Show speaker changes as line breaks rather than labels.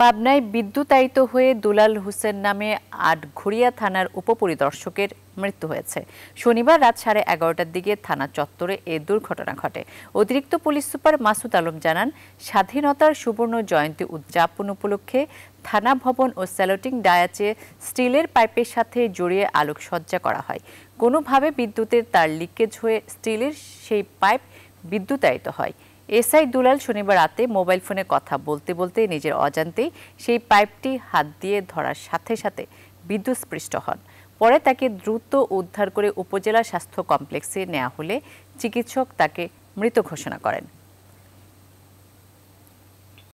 পাবনায় বিদ্যুতায়িত হয়ে দুলাল হোসেন নামে আটঘরিয়া থানার উপপরিদর্শকের মৃত্যু হয়েছে শনিবার রাত সাড়ে এগারোটার দিকে থানা চত্বরে এ দুর্ঘটনা ঘটে অতিরিক্ত পুলিশ সুপার মাসুদ আলম জানান স্বাধীনতার সুবর্ণ জয়ন্তী উদযাপন উপলক্ষে থানা ভবন ও স্যালোটিং ডায়াচে স্টিলের পাইপের সাথে জড়িয়ে আলোকসজ্জা করা হয় কোনোভাবে বিদ্যুতের তার লিকেজ হয়ে স্টিলের সেই পাইপ বিদ্যুতায়িত হয় এসআই দুলাল শনিবার রাতে মোবাইল ফোনে কথা বলতে বলতে নিজের অজান্তেই সেই পাইপটি হাত দিয়ে ধরার সাথে সাথে বিদ্যুৎস্পৃষ্ট হন পরে তাকে দ্রুত উদ্ধার করে উপজেলা স্বাস্থ্য কমপ্লেক্সে নেওয়া হলে চিকিৎসক তাকে মৃত ঘোষণা করেন